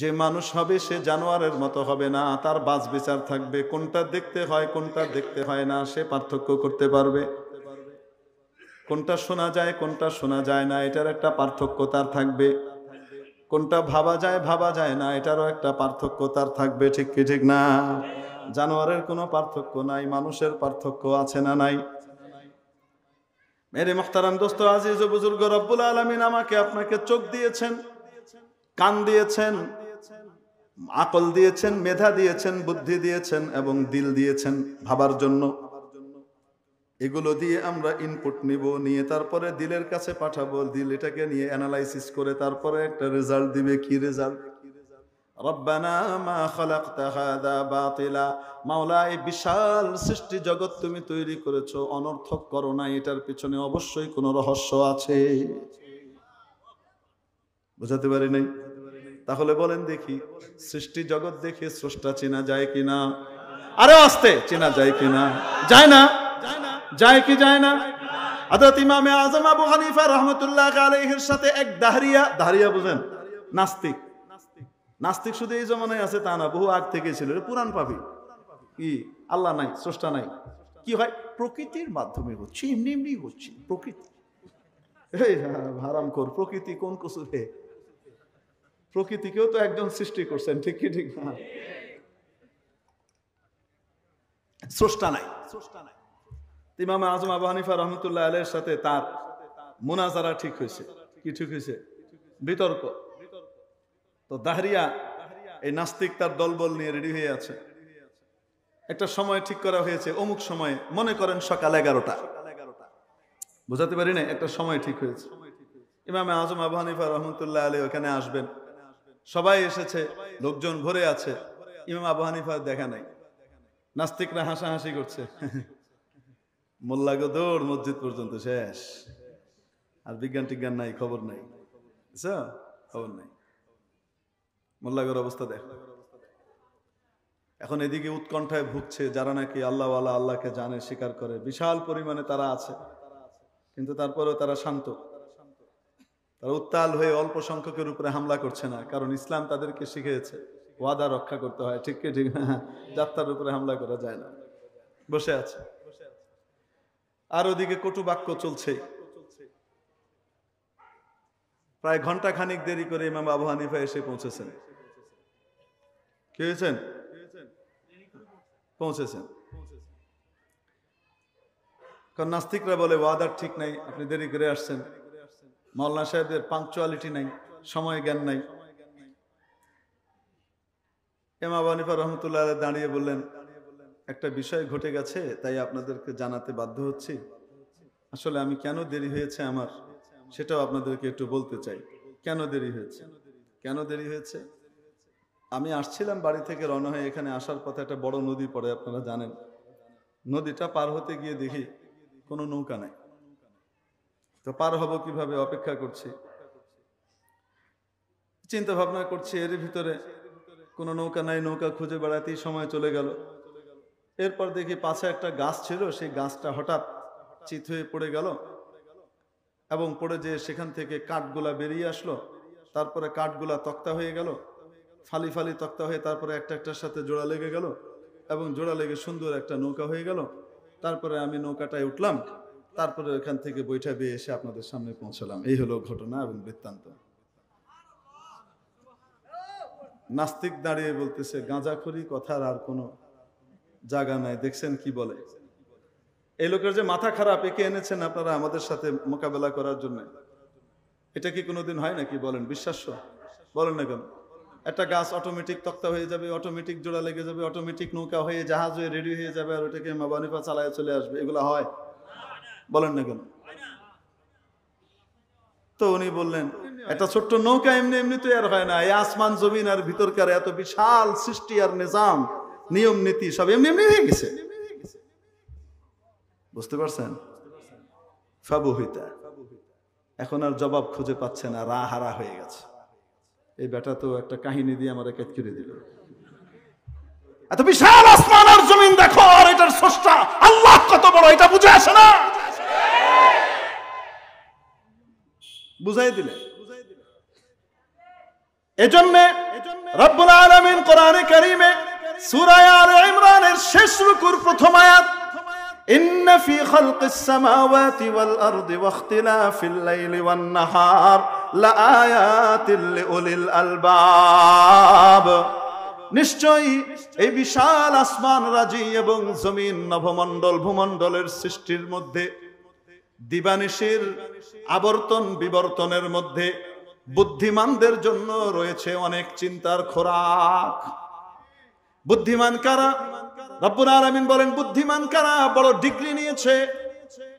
যে মানুষ হবে সে জানোয়ারের মতো হবে না তার বাস বিচার থাকবে কোনটা দেখতে হয় কোনটা দেখতে হয় না সে পার্থক্য করতে পারবে কোনটা শোনা যায় কোনটা শোনা যায় না এটার একটা পার্থক্য তার থাকবে কোনটা ভাবা যায় ভাবা যায় না এটারও একটা পার্থক্য তার থাকবে ঠিক কি ঠিক না জানোয়ারের কোনো পার্থক্য নাই মানুষের পার্থক্য আছে না নাই মেরে মোখতারাম দোস্ত আজিজ বুজুর্গ রব্বুল আলমিন আমাকে আপনাকে চোখ দিয়েছেন কান দিয়েছেন আকল দিয়েছেন মেধা দিয়েছেন বুদ্ধি দিয়েছেন এবং দিল দিয়েছেন ভাবার জন্য এগুলো দিয়ে আমরা ইনপুট নিব নিয়ে তারপরে দিলের কাছে পাঠাবো দিল এটাকে নিয়ে অ্যানালাইসিস করে তারপরে একটা রেজাল্ট দিবে কি রেজাল্ট মাওলা এই বিশাল সৃষ্টি জগৎ তুমি তৈরি করেছো অনর্থক করো না এটার পিছনে অবশ্যই কোনো রহস্য আছে বুঝাতে পারি নাই তাহলে বলেন দেখি সৃষ্টি জগৎ দেখে স্রষ্টা চেনা যায় কিনা আরো আসতে চেনা যায় কিনা যায় না যায় কি যায় না আদরত ইমামে আজম আবু হানিফা রহমতুল্লাহ আলহের সাথে এক দাহরিয়া দাহরিয়া বুঝেন নাস্তিক নাস্তিক শুধু এই জমানায় আছে তা না বহু আগ থেকে ছিল পুরাণ পাবি কি আল্লাহ নাই স্রষ্টা নাই কি হয় প্রকৃতির মাধ্যমে হচ্ছে এমনি এমনি হচ্ছে প্রকৃতি হারাম কর প্রকৃতি কোন কসুর হে প্রকৃতিকেও তো একজন সৃষ্টি করছেন ঠিক কি ঠিক না স্রষ্টা নাই স্রষ্টা নাই ইমাম আজম আবু হানিফা রহমতুল্লাহ আলের সাথে তার মোনাজারা ঠিক হয়েছে কি ঠিক হয়েছে বিতর্ক তো দাহরিয়া এই নাস্তিক তার দলবল নিয়ে রেডি হয়ে আছে একটা সময় ঠিক করা হয়েছে অমুক সময়ে মনে করেন সকাল এগারোটা বুঝাতে পারি না একটা সময় ঠিক হয়েছে ইমাম আজম আবু হানিফা রহমতুল্লাহ আলী ওখানে আসবেন সবাই এসেছে লোকজন ভরে আছে ইমাম আবু হানিফা দেখা নাই নাস্তিকরা হাসাহাসি করছে মোল্লা দৌড় মসজিদ পর্যন্ত শেষ আর বিজ্ঞান টিজ্ঞান নাই খবর নাই খবর নাই মোল্লাগর অবস্থা দেখ এখন এদিকে উৎকণ্ঠায় ভুগছে যারা নাকি আল্লাহওয়ালা আল্লাহকে জানে স্বীকার করে বিশাল পরিমাণে তারা আছে কিন্তু তারপরেও তারা শান্ত তারা উত্তাল হয়ে অল্প সংখ্যকের উপরে হামলা করছে না কারণ ইসলাম তাদেরকে শিখিয়েছে ওয়াদা রক্ষা করতে হয় ঠিক ঠিক না যাত্রার উপরে হামলা করা যায় না বসে আছে আর ওদিকে কটু বাক্য চলছে প্রায় ঘন্টা খানিক দেরি করে ইমাম আবু হানিফা এসে পৌঁছেছেন কি পৌঁছেছেন কারণ নাস্তিকরা বলে ওয়াদার ঠিক নাই আপনি দেরি করে আসছেন মাওলানা সাহেবদের পাংচুয়ালিটি নাই সময় জ্ঞান নাই এমা বানিফা রহমতুল্লাহ দাঁড়িয়ে বললেন একটা বিষয় ঘটে গেছে তাই আপনাদেরকে জানাতে বাধ্য হচ্ছি আসলে আমি কেন দেরি হয়েছে আমার সেটাও আপনাদেরকে একটু বলতে চাই কেন দেরি হয়েছে কেন দেরি হয়েছে আমি আসছিলাম বাড়ি থেকে রওনা হয়ে এখানে আসার পথে একটা বড় নদী পড়ে আপনারা জানেন নদীটা পার হতে গিয়ে দেখি কোনো নৌকা নাই তো পার হব কিভাবে অপেক্ষা করছি চিন্তা ভাবনা করছি এর ভিতরে কোনো নৌকা নাই নৌকা খুঁজে বেড়াতেই সময় চলে গেল এরপর দেখি পাশে একটা গাছ ছিল সেই গাছটা হঠাৎ চিত হয়ে পড়ে গেল এবং পড়ে যে সেখান থেকে কাঠগুলা বেরিয়ে আসলো তারপরে কাঠগুলা তক্তা হয়ে গেল ফালি ফালি তক্তা হয়ে তারপরে একটা একটার সাথে জোড়া লেগে গেল এবং জোড়া লেগে সুন্দর একটা নৌকা হয়ে গেল তারপরে আমি নৌকাটায় উঠলাম তারপরে ওখান থেকে বৈঠা বেয়ে এসে আপনাদের সামনে পৌঁছলাম এই হলো ঘটনা এবং বৃত্তান্ত নাস্তিক দাঁড়িয়ে বলতেছে গাঁজাখড়ি কথার আর কোনো জায়গা নাই দেখছেন কি বলে এই লোকের যে মাথা খারাপ একে এনেছেন আপনারা আমাদের সাথে মোকাবেলা করার জন্য এটা কি কোনোদিন হয় নাকি বলেন বিশ্বাস্য বলেন না কেন একটা গাছ অটোমেটিক তক্তা হয়ে যাবে অটোমেটিক জোড়া লেগে যাবে অটোমেটিক নৌকা হয়ে জাহাজ হয়ে রেডি হয়ে যাবে আর ওটাকে মাবানিফা চালায় চলে আসবে এগুলো হয় বলেন না কেন তো উনি বললেন একটা ছোট্ট নৌকা এমনি এমনি তো আর হয় না এই আসমান জমিন আর ভিতরকার এত বিশাল সৃষ্টি আর নিজাম নিয়ম নীতি সব এমনি এমনি হয়ে গেছে বুঝতে পারছেন ফাবুহিতা এখন আর জবাব খুঁজে পাচ্ছে না রা হারা হয়ে গেছে এই বেটা তো একটা কাহিনী দিয়ে আমার ক্যাচ করে দিল এত বিশাল আসমান আর জমিন দেখো আর এটার সষ্টা আল্লাহ কত বড় এটা বুঝে আসে না বুঝাই দিলেন এজন্য রব্বুল আলামিন কোরআনে কারীমে সূরা ইমরানের শেষ রুকুর প্রথম আয়াত ইন্ন ফি খালকিস সামাওয়াতি ওয়াল আরদি ওয়াখতিলাফিল লাইলি ওয়ান নাহার লাআয়াতিল নিশ্চয়ই এই বিশাল আসমান রাজি এবং জমিন নভমণ্ডল ভূমণ্ডলের সৃষ্টির মধ্যে দিবানিশির আবর্তন বিবর্তনের মধ্যে বুদ্ধিমানদের জন্য রয়েছে অনেক চিন্তার খোরাক বুদ্ধিমান কারা রব্বুল বলেন বুদ্ধিমান কারা বড় ডিগ্রি নিয়েছে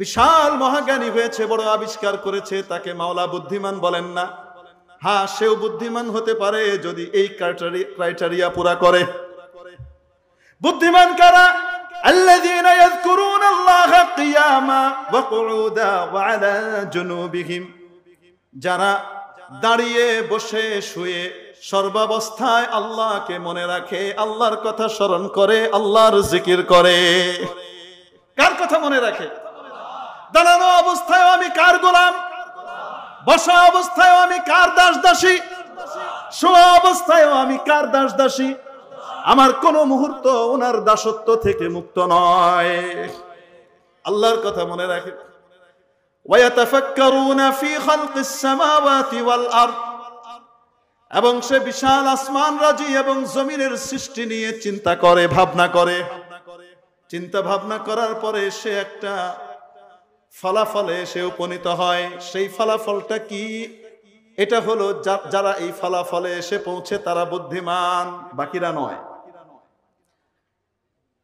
বিশাল মহাজ্ঞানী হয়েছে বড় আবিষ্কার করেছে তাকে মাওলা বুদ্ধিমান বলেন না হ্যাঁ সেও বুদ্ধিমান হতে পারে যদি এই ক্রাইটেরিয়া পুরা করে বুদ্ধিমান কারা الذين يذكرون الله قياما وقعودا وعلى جنوبهم যারা দাঁড়িয়ে বসে শুয়ে সর্বাবস্থায় আল্লাহকে মনে রাখে আল্লাহর কথা স্মরণ করে আল্লাহর জিকির করে কার কথা মনে রাখে দাঁড়ানো অবস্থায় আমি কার গোলাম বসা অবস্থায় আমি কার দাস দাসী শোয়া অবস্থায় আমি কার দাস দাসী আমার কোনো মুহূর্ত ওনার দাসত্ব থেকে মুক্ত নয় আল্লাহর কথা মনে রাখেন এবং সে বিশাল আসমান রাজি এবং জমিনের সৃষ্টি নিয়ে চিন্তা করে ভাবনা করে চিন্তা ভাবনা করার পরে সে একটা ফলাফলে সে উপনীত হয় সেই ফলাফলটা কি এটা হলো যারা এই ফলাফলে এসে পৌঁছে তারা বুদ্ধিমান বাকিরা নয়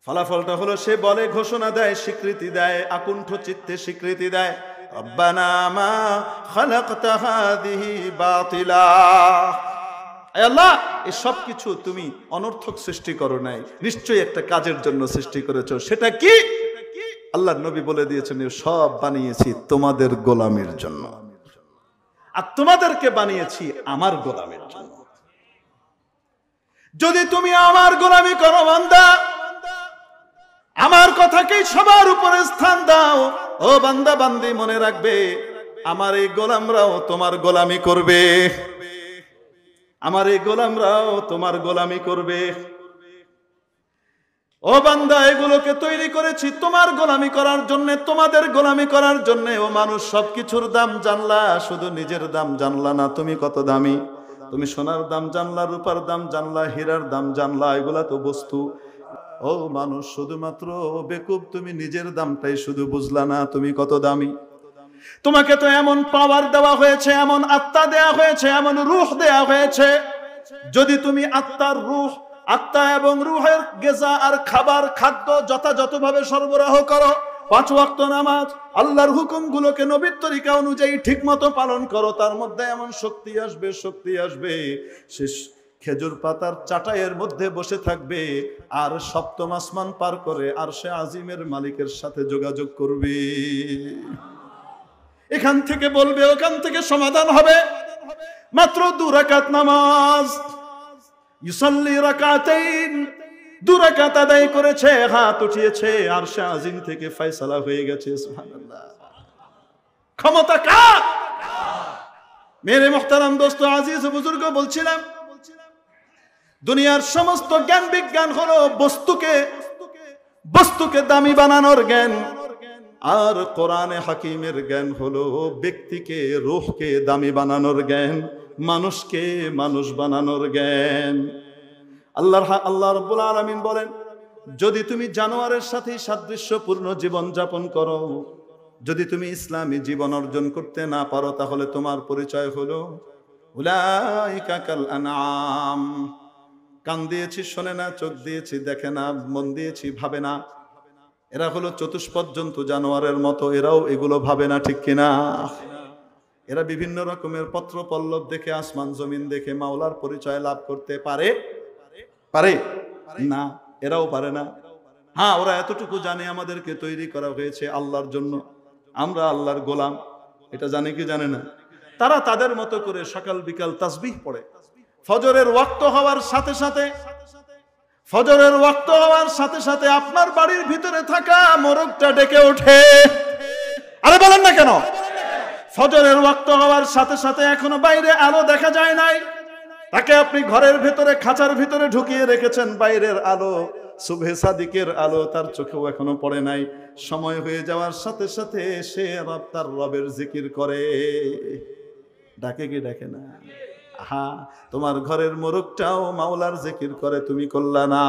ফলাফলটা হলো সে বলে ঘোষণা দেয় স্বীকৃতি দেয় আকুণ্ঠ চিত্তে স্বীকৃতি দেয় আল্লাহ এসব কিছু তুমি অনর্থক সৃষ্টি করো নাই নিশ্চয়ই একটা কাজের জন্য সৃষ্টি করেছো সেটা কি আল্লাহ নবী বলে দিয়েছেন সব বানিয়েছি তোমাদের গোলামের জন্য আর তোমাদেরকে বানিয়েছি আমার গোলামের জন্য যদি তুমি আমার গোলামি করো মন্দা আমার কথাকে সবার উপরে স্থান দাও ও বান্দা বান্দি মনে রাখবে আমার এই গোলামরাও তোমার গোলামি করবে আমার এই গোলামরাও তোমার গোলামি করবে ও বান্দা এগুলোকে তৈরি করেছি তোমার গোলামি করার জন্য তোমাদের গোলামি করার জন্য ও মানুষ সবকিছুর দাম জানলা শুধু নিজের দাম জানলা না তুমি কত দামি তুমি সোনার দাম জানলা রূপার দাম জানলা হীরার দাম জানলা এগুলা তো বস্তু ও মানুষ শুধুমাত্র বেকুব তুমি নিজের দামটাই শুধু বুঝলা না তুমি কত দামি তোমাকে তো এমন পাওয়ার দেওয়া হয়েছে এমন আত্মা দেয়া হয়েছে এমন রুহ দেয়া হয়েছে যদি তুমি আত্মার রুহ আত্মা এবং রুহের গেজা আর খাবার খাদ্য যথাযথভাবে সরবরাহ করো পাঁচ ওয়াক্ত নামাজ আল্লাহর হুকুমগুলোকে নবীর তরিকা অনুযায়ী ঠিকমতো পালন করো তার মধ্যে এমন শক্তি আসবে শক্তি আসবে শেষ খেজুর পাতার চাটাইয়ের মধ্যে বসে থাকবে আর সপ্তম আসমান পার করে আর সে আজিমের মালিকের সাথে যোগাযোগ করবে এখান থেকে বলবে ওখান থেকে সমাধান হবে মাত্র দু রাকাত নামাজ ইসল্লি রাকাতাইন দু রাকাত আদায় করেছে হাত উঠিয়েছে আর সে আজিম থেকে ফয়সালা হয়ে গেছে সুবহানাল্লাহ ক্ষমতা কার মেরে মোহতারাম দোস্ত আজিজ বুজুর্গ বলছিলাম দুনিয়ার সমস্ত জ্ঞান বিজ্ঞান হলো বস্তুকে বস্তুকে দামি বানানোর জ্ঞান আর কোরআনে হাকিমের জ্ঞান হলো ব্যক্তিকে রোহকে দামি বানানোর জ্ঞান মানুষকে মানুষ বানানোর জ্ঞান আল্লাহ আল্লাহ রব্বুল আলমিন বলেন যদি তুমি জানোয়ারের সাথে সাদৃশ্যপূর্ণ জীবন যাপন করো যদি তুমি ইসলামী জীবন অর্জন করতে না পারো তাহলে তোমার পরিচয় হলো উলাইকাকাল আনাম কান দিয়েছি শোনে না চোখ দিয়েছি দেখে না মন দিয়েছি ভাবে না এরা হলো চতুষ্পদ জন্তু জানোয়ারের মতো এরাও এগুলো ভাবে না ঠিক কিনা এরা বিভিন্ন রকমের পত্র পল্লব দেখে আসমান জমিন দেখে মাওলার পরিচয় লাভ করতে পারে পারে না এরাও পারে না হ্যাঁ ওরা এতটুকু জানে আমাদেরকে তৈরি করা হয়েছে আল্লাহর জন্য আমরা আল্লাহর গোলাম এটা জানে কি জানে না তারা তাদের মতো করে সকাল বিকাল তাসবিহ পড়ে ফজরের ওয়াক্ত হওয়ার সাথে সাথে ফজরের ওয়াক্ত হওয়ার সাথে সাথে আপনার বাড়ির ভিতরে থাকা মোরগটা ডেকে ওঠে আরে বলেন না কেন ফজরের ওয়াক্ত হওয়ার সাথে সাথে এখনো বাইরে আলো দেখা যায় নাই তাকে আপনি ঘরের ভেতরে খাঁচার ভিতরে ঢুকিয়ে রেখেছেন বাইরের আলো শুভে সাদিকের আলো তার চোখেও এখনো পড়ে নাই সময় হয়ে যাওয়ার সাথে সাথে সে রব তার রবের জিকির করে ডাকে কি ডাকে না হ্যাঁ তোমার ঘরের মোরগটাও মাওলার জিকির করে তুমি করলা না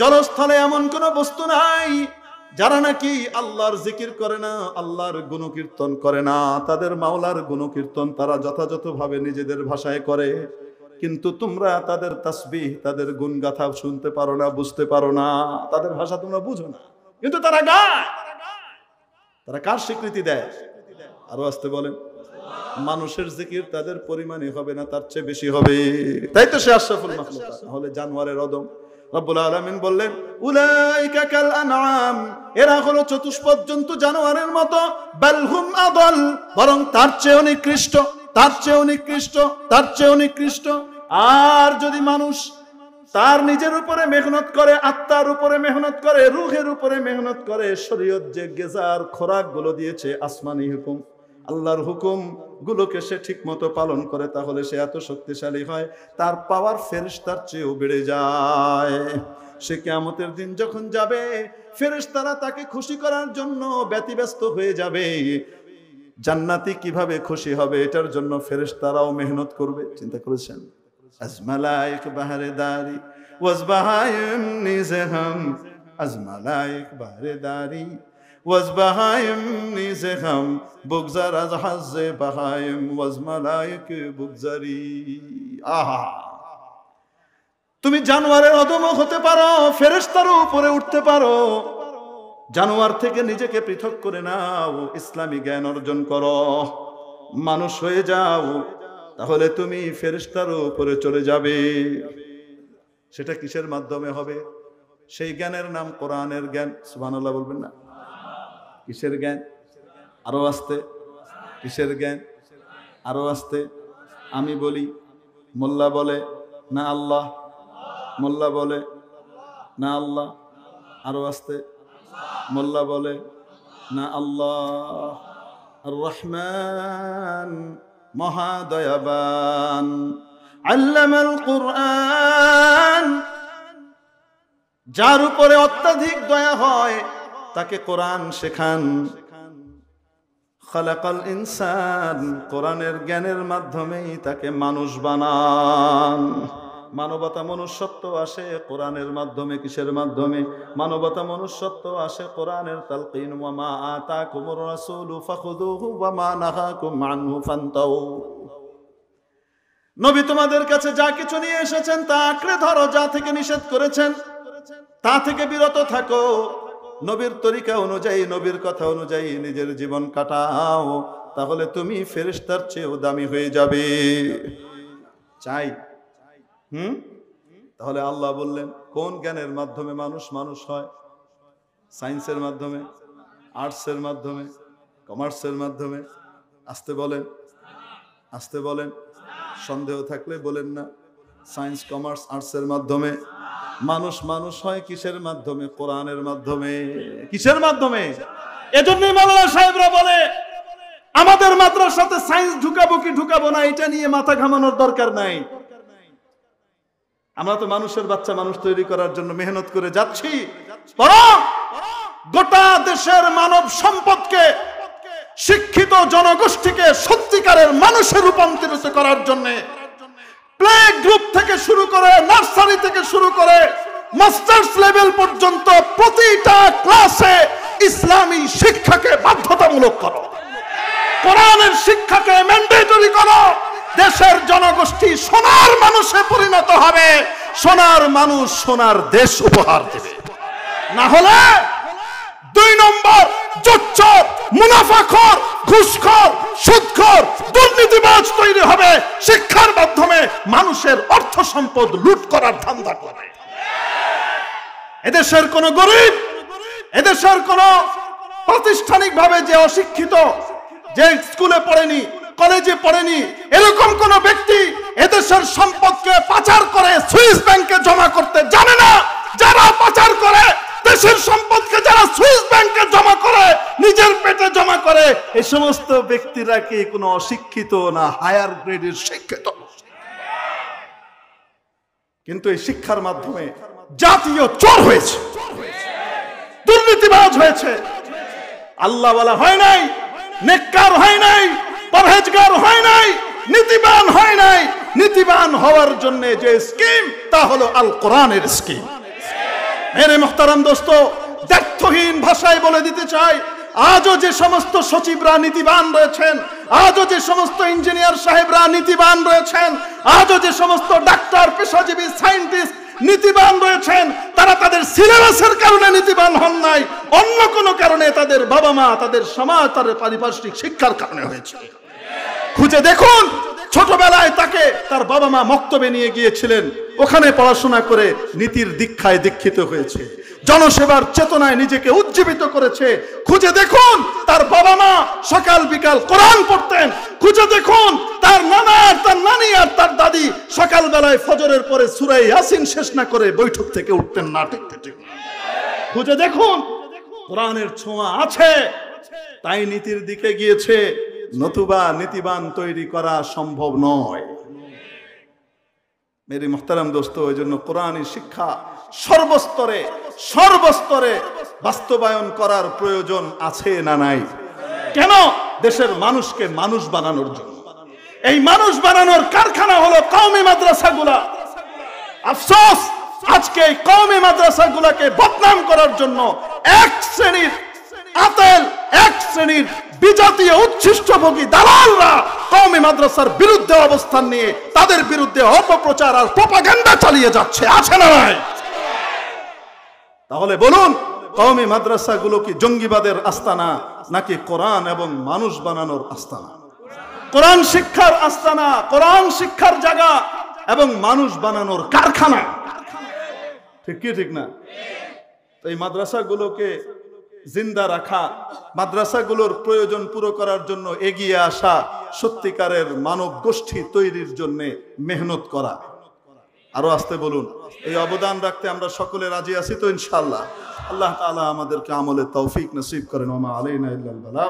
জলস্থলে এমন কোন বস্তু নাই যারা নাকি আল্লাহর জিকির করে না আল্লাহর গুণকীর্তন করে না তাদের মাওলার গুণকীর্তন তারা যথাযথভাবে নিজেদের ভাষায় করে কিন্তু তোমরা তাদের তাসবিহ তাদের গুণগাথা শুনতে পারো না বুঝতে পারো না তাদের ভাষা তোমরা বুঝো না কিন্তু তারা গায় তারা কার স্বীকৃতি দেয় আরো আসতে বলেন মানুষের জিকির তাদের পরিমাণে হবে না তার চেয়ে বেশি হবে তাই তো সে আশরাফুল মাখলুকাত হলে জানোয়ারের অদম রব্বুল আলামিন বললেন উলাইকা কাল আনআম এরা হলো চতুষ্পদ জন্তু জানোয়ারের মতো বালহুম আদল বরং তার চেয়ে অনেক নিকৃষ্ট তার চেয়েও নিকৃষ্ট তার চেয়েও নিকৃষ্ট আর যদি মানুষ তার নিজের উপরে মেহনত করে আত্মার উপরে মেহনত করে রুহের উপরে মেহনত করে শরীয়ত যে গেজার খোরাক গুলো দিয়েছে আসমানি হুকুম আল্লাহর হুকুম গুলোকে সে ঠিক মতো পালন করে তাহলে সে এত শক্তিশালী হয় তার পাওয়ার ফেরিস তার চেয়েও বেড়ে যায় সে কেমতের দিন যখন যাবে ফেরেস তারা তাকে খুশি করার জন্য ব্যতিব্যস্ত হয়ে যাবে জান্নাতি কিভাবে খুশি হবে এটার জন্য ফেরেশতারাও মেহনত করবে চিন্তা করেছেন আজমালাইক বাহারে দারি ওয়াজবাহাইম নিজেহাম আজমালাইক বাহারে দারি ওয়াজবাহাইম নিজেহাম বুকজার আজ হাজে বাহাইম ওয়াজমালাইক বুকজারি আহা তুমি জানোয়ারের অদম হতে পারো ফেরেশতারও উপরে উঠতে পারো জানোয়ার থেকে নিজেকে পৃথক করে নাও ইসলামী জ্ঞান অর্জন করো মানুষ হয়ে যাও তাহলে তুমি ফেরিস্তার উপরে চলে যাবে সেটা কিসের মাধ্যমে হবে সেই জ্ঞানের নাম কোরআনের জ্ঞান সুবানাল্লাহ বলবেন না কিসের জ্ঞান আরো আসতে কিসের জ্ঞান আরো আসতে আমি বলি মোল্লা বলে না আল্লাহ মোল্লা বলে না আল্লাহ আরো আসতে মোল্লা বলে না আল্লাহ রহমান মহাদয়াবান আল্লাম কোরআন যার উপরে অত্যাধিক দয়া হয় তাকে কোরআন শেখান খালাকাল ইনসান কোরআনের জ্ঞানের মাধ্যমেই তাকে মানুষ বানান মানবতা মনুষ্যত্ব আসে কোরআনের মাধ্যমে কিসের মাধ্যমে মানবতা মনুষ্যত্ব আসে কোরআনের তালকিন নবী তোমাদের কাছে যা কিছু নিয়ে এসেছেন তা আঁকড়ে ধরো যা থেকে নিষেধ করেছেন তা থেকে বিরত থাকো নবীর তরিকা অনুযায়ী নবীর কথা অনুযায়ী নিজের জীবন কাটাও তাহলে তুমি ফেরিস্তার চেয়েও দামি হয়ে যাবে চাই হুম তাহলে আল্লাহ বললেন কোন জ্ঞানের মাধ্যমে মানুষ মানুষ হয় সায়েন্সের মাধ্যমে আর্টসের মাধ্যমে কমার্সের মাধ্যমে আসতে বলেন আসতে বলেন সন্দেহ থাকলে বলেন না সায়েন্স কমার্স আর্টসের মাধ্যমে মানুষ মানুষ হয় কিসের মাধ্যমে কোরআনের মাধ্যমে কিসের মাধ্যমে এজন্যই মাওলানা সাহেবরা বলে আমাদের সাথে সায়েন্স ঢুকাবো কি ঢুকাবো না এটা নিয়ে মাথা ঘামানোর দরকার নাই আমরা তো মানুষের বাচ্চা মানুষ তৈরি করার জন্য মেহনত করে যাচ্ছি গোটা দেশের মানব সম্পদকে শিক্ষিত জনগোষ্ঠীকে সত্যিকারের মানুষে রূপান্তরিত করার জন্য প্লে গ্রুপ থেকে শুরু করে নার্সারি থেকে শুরু করে মাস্টার্স লেভেল পর্যন্ত প্রতিটা ক্লাসে ইসলামী শিক্ষাকে বাধ্যতামূলক করো কোরআনের শিক্ষাকে ম্যান্ডেটরি করো দেশের জনগোষ্ঠী সোনার মানুষে পরিণত হবে সোনার মানুষ সোনার দেশ উপহার দেবে না হলে দুই নম্বর জুচ্চর মুনাফাখর ঘুষখর সুদখর দুর্নীতিবাজ তৈরি হবে শিক্ষার মাধ্যমে মানুষের অর্থ সম্পদ লুট করার ধান্দা করে এদেশের কোন গরিব এদেশের কোন প্রাতিষ্ঠানিকভাবে যে অশিক্ষিত যে স্কুলে পড়েনি কলেজে পড়েনি এরকম কোন ব্যক্তি এদেশের সম্পদকে পাচার করে সুইস ব্যাংকে জমা করতে জানে না যারা পাচার করে দেশের সম্পদকে যারা সুইস ব্যাংকে জমা করে নিজের পেটে জমা করে এই সমস্ত ব্যক্তিরা কি কোনো অশিক্ষিত না হায়ার গ্রেডের শিক্ষিত কিন্তু এই শিক্ষার মাধ্যমে জাতীয় চোর হয়েছে দুর্নীতিবাজ হয়েছে আল্লাহ বলা হয় নাই নেককার হয় নাই পরহেজগার হয় নাই নীতিবান হয় নাই নীতিবান হওয়ার জন্য যে স্কিম তা হলো আল কোরআনের স্কিম মেরে মোখতারাম দোস্ত দ্ব্যর্থহীন ভাষায় বলে দিতে চাই আজও যে সমস্ত সচিবরা নীতিবান রয়েছেন আজও যে সমস্ত ইঞ্জিনিয়ার সাহেবরা নীতিবান রয়েছেন আজও যে সমস্ত ডাক্তার পেশাজীবী সায়েন্টিস্ট নীতিবান রয়েছেন তারা তাদের সিলেবাসের কারণে নীতিবান হন নাই অন্য কোনো কারণে তাদের বাবা মা তাদের সমাজ তাদের পারিপার্শ্বিক শিক্ষার কারণে হয়েছে খুঁজে দেখুন ছোটবেলায় তাকে তার বাবা মা মক্তবে নিয়ে গিয়েছিলেন ওখানে পড়াশোনা করে নীতির দীক্ষায় দীক্ষিত হয়েছে জনসেবার চেতনায় নিজেকে উজ্জীবিত করেছে খুঁজে দেখুন তার বাবা মা সকাল বিকাল কোরআন পড়তেন খুঁজে দেখুন তার নানা আর তার নানি আর তার দাদি সকাল বেলায় ফজরের পরে সুরাই আসিন শেষ না করে বৈঠক থেকে উঠতেন না ঠিক খুঁজে দেখুন কোরআনের ছোঁয়া আছে তাই নীতির দিকে গিয়েছে নতুবা নীতিবান তৈরি করা সম্ভব নয় মেরি মোহতারাম দোস্ত ওই জন্য কোরআনই শিক্ষা সর্বস্তরে সর্বস্তরে বাস্তবায়ন করার প্রয়োজন আছে না নাই কেন দেশের মানুষকে মানুষ বানানোর জন্য এই মানুষ বানানোর কারখানা হলো কৌমি মাদ্রাসাগুলা আফসোস আজকে এই কৌমি মাদ্রাসাগুলাকে বদনাম করার জন্য এক শ্রেণীর কাতেল এক শ্রেণীর বিজাতীয় উচ্ছিষ্ট ভোগী দালালরা কৌমি মাদ্রাসার বিরুদ্ধে অবস্থান নিয়ে তাদের বিরুদ্ধে অপপ্রচার আর প্রপাগান্ডা চালিয়ে যাচ্ছে আছে না নাই তাহলে বলুন কৌমি মাদ্রাসাগুলো কি জঙ্গিবাদের আস্তানা নাকি কোরআন এবং মানুষ বানানোর আস্তানা কোরআন শিক্ষার আস্তানা কোরআন শিক্ষার জায়গা এবং মানুষ বানানোর কারখানা ঠিক কি ঠিক না এই মাদ্রাসাগুলোকে জিন্দা রাখা মাদ্রাসাগুলোর প্রয়োজন পুরো করার জন্য এগিয়ে আসা সত্যিকারের মানব গোষ্ঠী তৈরির জন্যে মেহনত করা আরো আসতে বলুন এই অবদান রাখতে আমরা সকলে রাজি আছি তো ইনশাল্লাহ আল্লাহ তালা আমাদেরকে আমলে তৌফিক নসিব করেন ওমা আলাইনা ইল্লাল